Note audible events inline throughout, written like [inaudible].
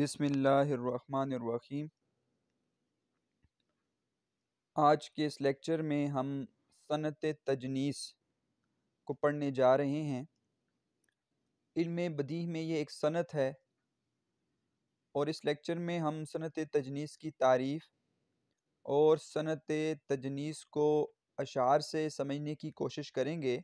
बिसमीम आज के इस लेक्चर में हम सनत तजनीस को पढ़ने जा रहे हैं इनमें बदी में ये एक सनत है और इस लेक्चर में हम सनत तजनीस की तारीफ़ और सनत तजनीस को अशार से समझने की कोशिश करेंगे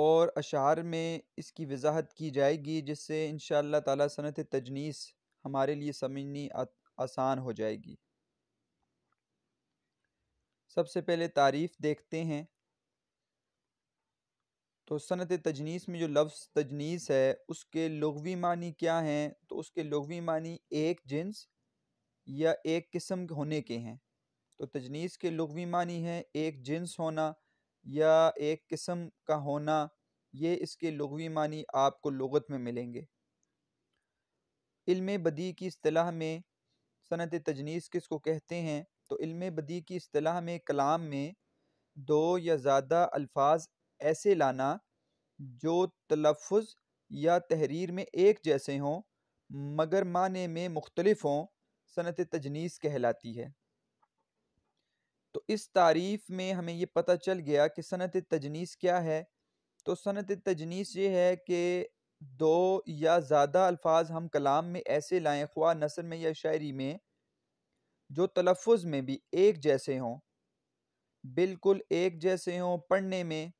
और अशार में इसकी वजाहत की जाएगी जिससे इन ताला सनत तजनीस हमारे लिए समझनी आसान हो जाएगी सबसे पहले तारीफ़ देखते हैं तो सनत तजनीस में जो लफ्ज़ तजनीस है उसके लगवी मानी क्या हैं तो उसके लगवी मानी एक जिन्स या एक किस्म होने के हैं तो तजनीस के लगवी मानी है एक जिन्स होना या एक किस्म का होना ये इसके लघवी मानी आपको लगत में मिलेंगे इल्म बदी की असलाह में सनत तजनीस किसको कहते हैं तो इल्म बदी की असलाह में कलाम में दो या ज़्यादा अल्फाज ऐसे लाना जो तलफ़ या तहरीर में एक जैसे हों मगर माने में मुख्तलफ़ हों सनत तजनीस कहलाती है तो इस तारीफ में हमें ये पता चल गया कि सनत तजनीस क्या है तो सनत तजनीस ये है कि दो या ज़्यादा अल्फाज हम कलाम में ऐसे लाएँ ख्वा नसर में या शायरी में जो तलफ़ में भी एक जैसे हों बिल्कुल एक जैसे हों पढ़ने में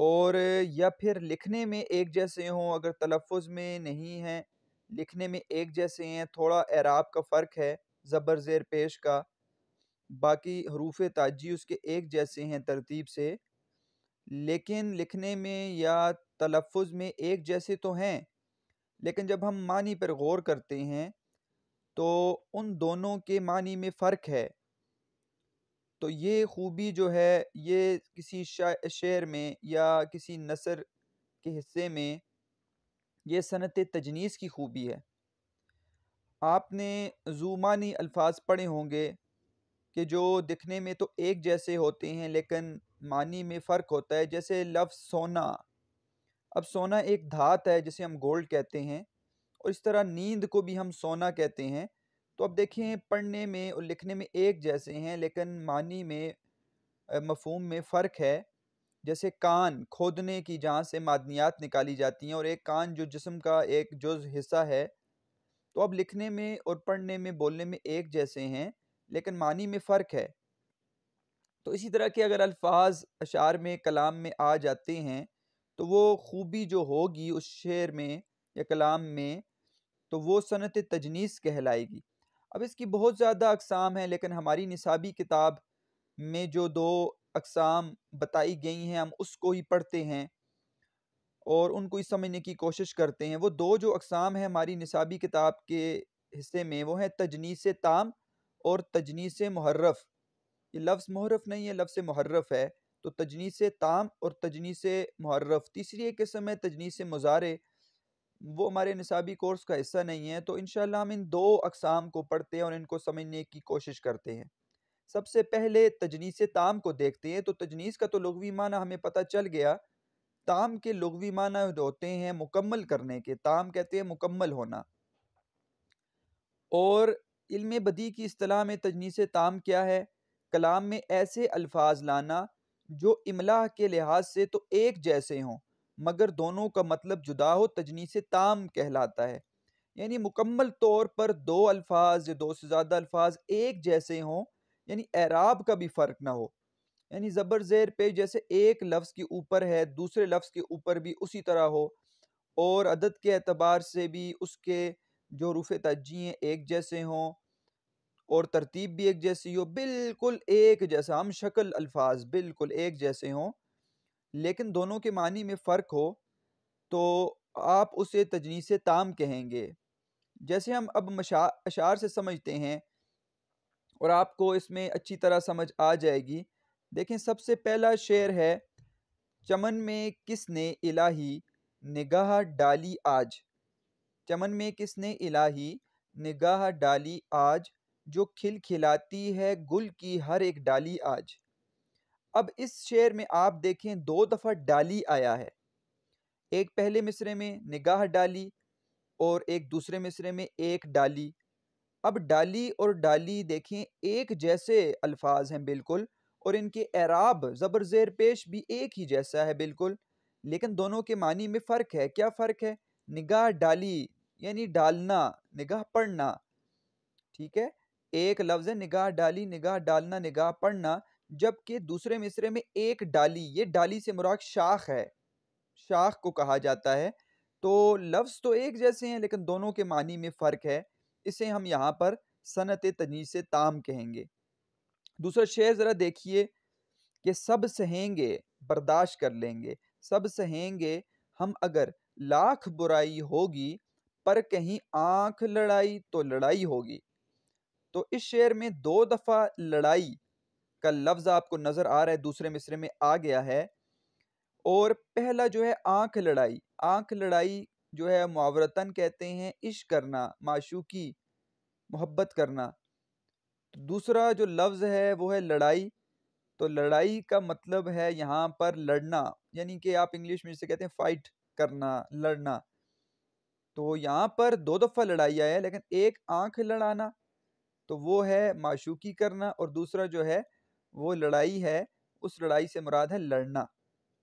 और या फिर लिखने में एक जैसे हों अगर तलफ़ में नहीं हैं लिखने में एक जैसे हैं थोड़ा एराब का फ़र्क है ज़बर ज़ेर पेश का बाकी हरूफ ताजी उसके एक जैसे हैं तरतीब से लेकिन लिखने में या तलफ़ में एक जैसे तो हैं लेकिन जब हम मानी पर गौर करते हैं तो उन दोनों के मानी में फ़र्क है तो ये खूबी जो है ये किसी शेर में या किसी नसर के हिस्से में ये सनत तजनीस की खूबी है आपने ज़ुमानी अल्फाज पढ़े होंगे कि जो दिखने में तो एक जैसे होते हैं लेकिन मानी में फ़र्क होता है जैसे लफ्ज़ सोना अब सोना एक धात है जिसे हम गोल्ड कहते हैं और इस तरह नींद को भी हम सोना कहते हैं तो अब देखें पढ़ने में और लिखने में एक जैसे हैं लेकिन मानी में मफहम में फ़र्क है जैसे कान खोदने की जहाँ से मादनियात निकाली जाती हैं और एक कान जो जिसम का एक जुज हिस्सा है तो अब लिखने में और पढ़ने में बोलने में एक जैसे हैं लेकिन मानी में फ़र्क है तो इसी तरह के अगर अल्फाज अशार में कलाम में आ जाते हैं तो वो खूबी जो होगी उस शेर में या कलाम में तो वो सनत तजनीस कहलाएगी अब इसकी बहुत ज़्यादा अकसाम है लेकिन हमारी निसाबी किताब में जो दो अकसाम बताई गई हैं हम उसको ही पढ़ते हैं और उनको ही समझने की कोशिश करते हैं वो दो जो अकसाम हैं हमारी निसाबी किताब के हिस्से में वो है तजनीस ताम और तजनीस महर्रफ ये लफ्ज़ महरफ नहीं है लफ्ज़ महर्रफ है तो तजनीस ताम और तजनीस महर्रफ तीसरी किस्म है तजनीस मुजारे वो हमारे निसाबी कोर्स का हिस्सा नहीं है तो इन हम इन दो अकसाम को पढ़ते हैं और इनको समझने की कोशिश करते हैं सबसे पहले तजनीस ताम को देखते हैं तो तजनीस का तो लघवी माना हमें पता चल गया ताम के लघवी माना होते हैं मुकम्मल करने के ताम कहते हैं मुकम्मल होना और इल्म बदी की असलाह में तजनीस ताम क्या है कलाम में ऐसे अल्फाज लाना जो इमलाह के लिहाज से तो एक जैसे हों मगर दोनों का मतलब जुदा हो तजनीस ताम कहलाता है यानी मुकम्मल तौर पर दो अल्फाज या दो से ज़्यादा अल्फाज एक जैसे हों यानी एराब का भी फ़र्क ना हो यानी ज़बर ज़ेर पे जैसे एक लफ्ज़ के ऊपर है दूसरे लफ्ज़ के ऊपर भी उसी तरह हो और अदद के अतबार से भी उसके जो रूफ़ तजी एक जैसे हों और तरतीब भी एक जैसी हो बिल्कुल एक जैसा हम शक्ल अल्फाज बिल्कुल एक जैसे हों लेकिन दोनों के मानी में फ़र्क हो तो आप उसे तजनीस ताम कहेंगे जैसे हम अब मशा अशार से समझते हैं और आपको इसमें अच्छी तरह समझ आ जाएगी देखें सबसे पहला शेर है चमन में किसने इलाही निगाह डाली आज चमन में किसने इलाही निगाह डाली आज जो खिलाती है गुल की हर एक डाली आज अब इस शेर में आप देखें दो दफ़ा डाली आया है एक पहले मिसरे में निगाह डाली और एक दूसरे मिसरे में एक डाली अब डाली और डाली देखें एक जैसे अल्फाज हैं बिल्कुल और इनके एराब ज़बर ज़ेर पेश भी एक ही जैसा है बिल्कुल लेकिन दोनों के मानी में फ़र्क है क्या फ़र्क है निगाह डाली यानी डालना निगाह पढ़ना ठीक है एक लफ्ज है निगाह डाली निगाह डालना निगाह पढ़ना जबकि दूसरे मिसरे में एक डाली ये डाली से मुराद शाख है शाख को कहा जाता है तो लफ्ज़ तो एक जैसे हैं लेकिन दोनों के मानी में फ़र्क है इसे हम यहाँ पर सनत तनीस ताम कहेंगे दूसरा शेर ज़रा देखिए कि सब सहेंगे बर्दाश्त कर लेंगे सब सहेंगे हम अगर लाख बुराई होगी पर कहीं आंख लड़ाई तो लड़ाई होगी तो इस शेर में दो दफ़ा लड़ाई का लफ्ज़ आपको नज़र आ रहा है दूसरे मिसरे में आ गया है और पहला जो है आंख लड़ाई आंख लड़ाई जो है मुआवरतन कहते हैं इश्क करना माशूकी मोहब्बत करना तो दूसरा जो लफ्ज़ है वो है लड़ाई तो लड़ाई का मतलब है यहाँ पर लड़ना यानी कि आप इंग्लिश में जिसे कहते हैं फ़ाइट करना लड़ना तो यहाँ पर दो दफ़ा लड़ाई आया है लेकिन एक आंख लड़ाना तो वो है माशूकी करना और दूसरा जो है वो लड़ाई है उस लड़ाई से मुराद है लड़ना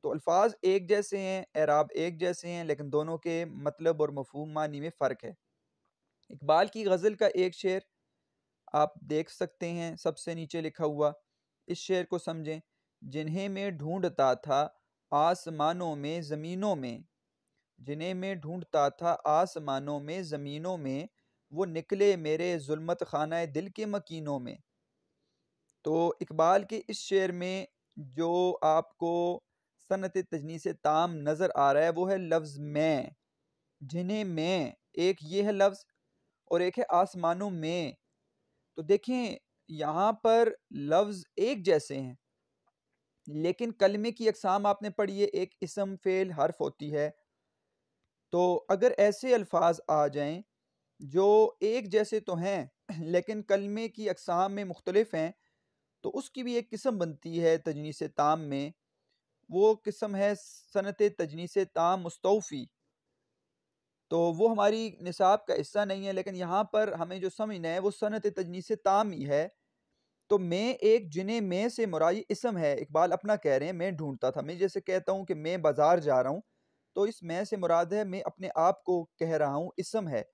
तो अल्फाज एक जैसे हैं एराब एक जैसे हैं लेकिन दोनों के मतलब और मफहम मानी में फ़र्क है इकबाल की गज़ल का एक शेर आप देख सकते हैं सबसे नीचे लिखा हुआ इस शेर को समझें जिन्हें मैं ढूंढता था आसमानों में ज़मीनों में जिन्हें मैं ढूंढता था आसमानों में ज़मीनों में वो निकले मेरे जुल्मत खाना दिल के मकीनों में तो इकबाल के इस शेर में जो आपको सनत तजनी से ताम नज़र आ रहा है वो है लफ्ज़ मैं जिन्हें मैं एक ये है लफ्ज़ और एक है आसमानों में तो देखें यहाँ पर लफ्ज़ एक जैसे हैं लेकिन कलमे की अकसाम आपने पढ़ी है एक इसम फेल हर्फ होती है तो अगर ऐसे अल्फाज आ जाएं जो एक जैसे तो हैं [clears throat] लेकिन कलमे की अकसाम में मुख्तलफ हैं तो उसकी भी एक किस्म बनती है तजनीस ताम में वो किस्म है सनत तजनीस ताम मुस्तफ़ी तो वो हमारी निसाब का हिस्सा नहीं है लेकिन यहाँ पर हमें जो समझना है वो सनत तजनीस ताम ही है तो मैं एक जिन्हें मैं से मुराई इसम है इकबाल अपना कह रहे हैं मैं ढूंढता था मैं जैसे कहता हूँ कि मैं बाज़ार जा रहा हूँ तो इस मैं से मुराद है मैं अपने आप को कह रहा हूँ इसम है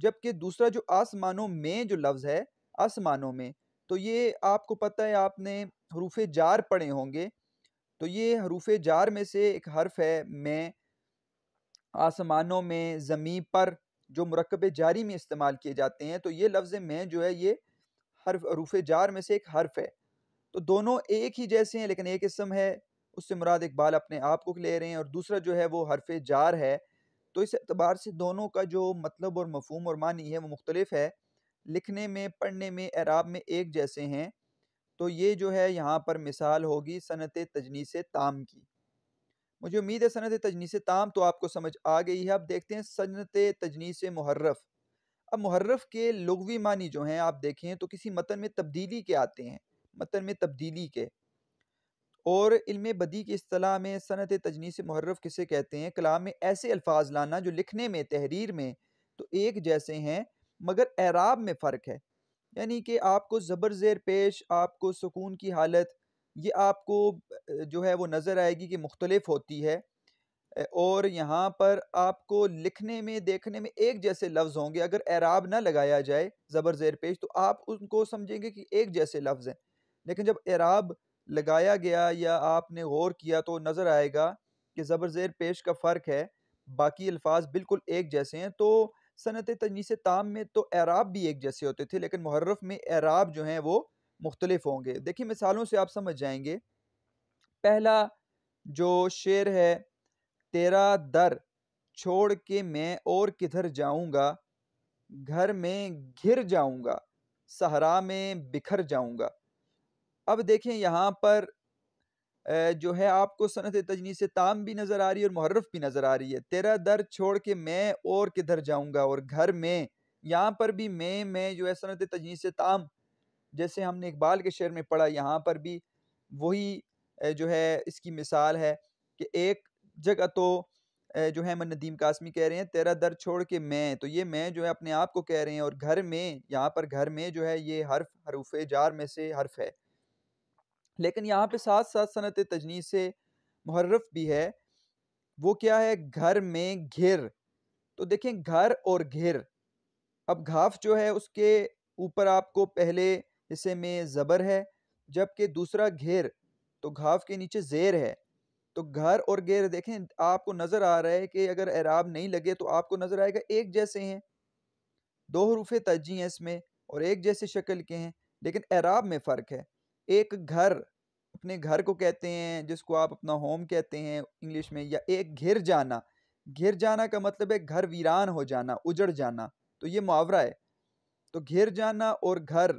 जबकि दूसरा जो आसमानों में जो लफ्ज़ है आसमानों में तो ये आपको पता है आपने हरूफ जार पढ़े होंगे तो ये हरूफ जार में से एक हर्फ है मैं आसमानों में ज़मी पर जो मरकब जारी में इस्तेमाल किए जाते हैं तो ये लफ्ज़ मैं जो है ये हर्फ हरूफ जार में से एक हर्फ है तो दोनों एक ही जैसे हैं लेकिन एक इसम है उससे मुराद इकबाल अपने आप को ले रहे हैं और दूसरा जो है वो हरफ जार है तो इस एतबार से दोनों का जो मतलब और मफहम और मानी है वो मुख्तलिफ है लिखने में पढ़ने में एराब में एक जैसे हैं तो ये जो है यहाँ पर मिसाल होगी सनत तजनीस ताम की मुझे उम्मीद है सनत तजनीस ताम तो आपको समझ आ गई है अब देखते हैं सनत तजनीस महर्रफ़ अब महर्रफ़ के लघवी मानी जो हैं आप देखें तो किसी मतन में तब्दीली के आते हैं मतन में तब्दीली के और इल्म बदी की असलाह में सनत तजनी से किसे कहते हैं कलाम में ऐसे अल्फाज लाना जो लिखने में तहरीर में तो एक जैसे हैं मगर एराब में फ़र्क है यानी कि आपको ज़बर ज़ेर पेश आपको सुकून की हालत ये आपको जो है वो नज़र आएगी कि मुख्तलफ होती है और यहाँ पर आपको लिखने में देखने में एक जैसे लफ्ज़ होंगे अगर एराब ना लगाया जाए ज़बर ज़ेर पेश तो आप उनको समझेंगे कि एक जैसे लफ्ज़ हैं लेकिन जब एराब लगाया गया या आपने गौर किया तो नज़र आएगा कि ज़बर ज़ेर पेश का फ़र्क है बाकी अल्फाज बिल्कुल एक जैसे हैं तो सनत तनीस ताम में तो एराब भी एक जैसे होते थे लेकिन महर्रफ में एराब जो हैं वो मुख्तलिफ होंगे देखिए मिसालों से आप समझ जाएंगे पहला जो शेर है तेरा दर छोड़ के मैं और किधर जाऊँगा घर में घिर जाऊँगा सहरा में बिखर जाऊँगा अब देखें यहाँ पर जो है आपको सनत तजनी से ताम भी नज़र आ रही है और महरफ भी नज़र आ रही है तेरा दर छोड़ के मैं और किधर जाऊँगा और घर में यहाँ पर भी मैं मैं जो है सनत तजनी से ताम जैसे हमने इकबाल के शेर में पढ़ा यहाँ पर भी वही जो है इसकी मिसाल है कि एक जगह तो जो है मन नदीम कासमी कह रहे हैं तेरा दर छोड़ के मैं तो ये मैं जो है अपने आप को कह रहे हैं और घर में यहाँ पर घर में जो है ये हर्फ हरूफ जार में से हर्फ है लेकिन यहाँ पे साथ साथ सनत तजनी से महर्रफ भी है वो क्या है घर में घिर तो देखें घर और घिर अब घाफ जो है उसके ऊपर आपको पहले हिस्से में ज़बर है जबकि दूसरा घेर तो घाफ के नीचे जेर है तो घर और घेर देखें आपको नज़र आ रहा है कि अगर एराब नहीं लगे तो आपको नज़र आएगा एक जैसे हैं दो हरूफ तजी हैं इसमें और एक जैसे शक्ल के हैं लेकिन एराब में फ़र्क है एक घर अपने घर को कहते हैं जिसको आप अपना होम कहते हैं इंग्लिश में या एक घिर जाना घिर जाना का मतलब है घर वीरान हो जाना उजड़ जाना तो ये मुहावरा है तो घिर जाना और घर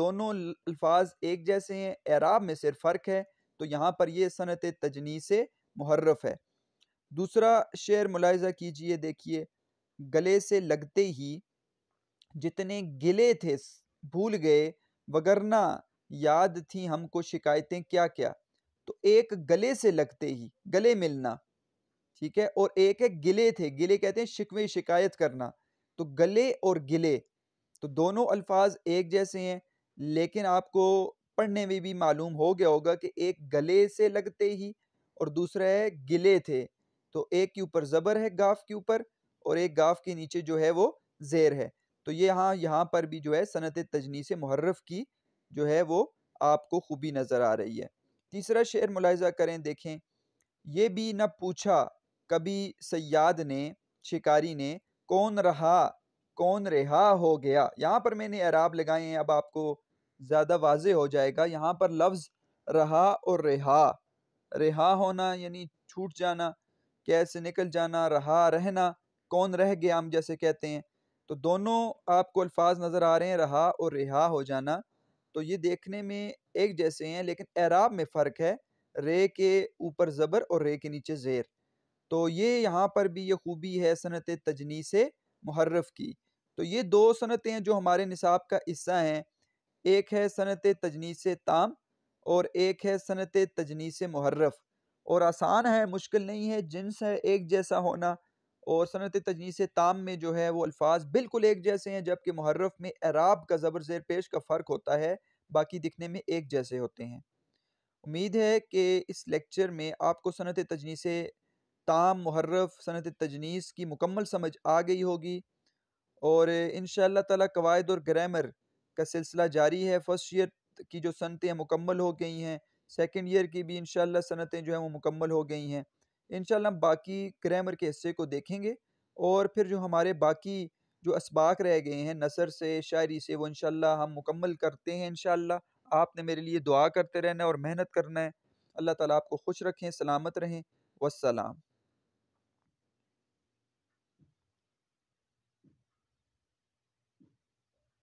दोनों अल्फाज एक जैसे हैं एराब में सिर्फ फ़र्क है तो यहाँ पर यह सनत तजनी से महर्रफ है दूसरा शेर मुलायजा कीजिए देखिए गले से लगते ही जितने गिले थे भूल गए वगरना याद थी हमको शिकायतें क्या क्या तो एक गले से लगते ही गले मिलना ठीक है और एक है गिले थे गिले कहते हैं शिकवे शिकायत करना तो गले और गिले तो दोनों अल्फाज एक जैसे हैं लेकिन आपको पढ़ने में भी मालूम हो गया होगा कि एक गले से लगते ही और दूसरा है गिले थे तो एक के ऊपर ज़बर है गाफ के ऊपर और एक गाफ के नीचे जो है वो जेर है तो ये यहाँ यहाँ पर भी जो है सनत तजनी से मुहर्रफ की जो है वो आपको खूबी नज़र आ रही है तीसरा शेर मुलायजा करें देखें ये भी न पूछा कभी सयाद ने शिकारी ने कौन रहा कौन रिहा हो गया यहाँ पर मैंने अराब लगाए हैं अब आपको ज़्यादा वाज हो जाएगा यहाँ पर लफ्ज़ रहा और रिहा रिहा होना यानी छूट जाना कैसे निकल जाना रहा रहना कौन रह गया हम जैसे कहते हैं तो दोनों आपको अल्फाज नज़र आ रहे हैं रहा और रिहा हो जाना तो ये देखने में एक जैसे हैं लेकिन एराब में फ़र्क है रे के ऊपर ज़बर और रे के नीचे ज़ेर तो ये यहाँ पर भी ये खूबी है सनत तजनी से महर्रफ की तो ये दो सनतें हैं जो हमारे निसाब का हिस्सा हैं एक है सनत तजनी से ताम और एक है सनत तजनी से महर्रफ और आसान है मुश्किल नहीं है जिन्स है एक जैसा होना और सनत तजनीस ताम में जो है वो अल्फाज बिल्कुल एक जैसे हैं जबकि महर्रफ में अराब का ज़बर ज़ेर पेश का फ़र्क होता है बाकी दिखने में एक जैसे होते हैं उम्मीद है कि इस लेक्चर में आपको सनत तजनीस ताम महर्रफ सनत तजनीस की मुकम्मल समझ आ गई होगी और इन शाह कवायद और ग्रामर का सिलसिला जारी है फर्स्ट ईयर की जो सनतें मुकम्मल हो गई हैं सेकेंड ईयर की भी इन सनतें जो हैं वो मुकम्मल हो गई हैं इन बाकी ग्रामर के हिस्से को देखेंगे और फिर जो हमारे बाकी जो इसबाक रह गए हैं नसर से शायरी से वो इन हम मुकम्मल करते हैं इन आपने मेरे लिए दुआ करते रहना और मेहनत करना है अल्लाह ताला आपको खुश रखें सलामत रहें वसलाम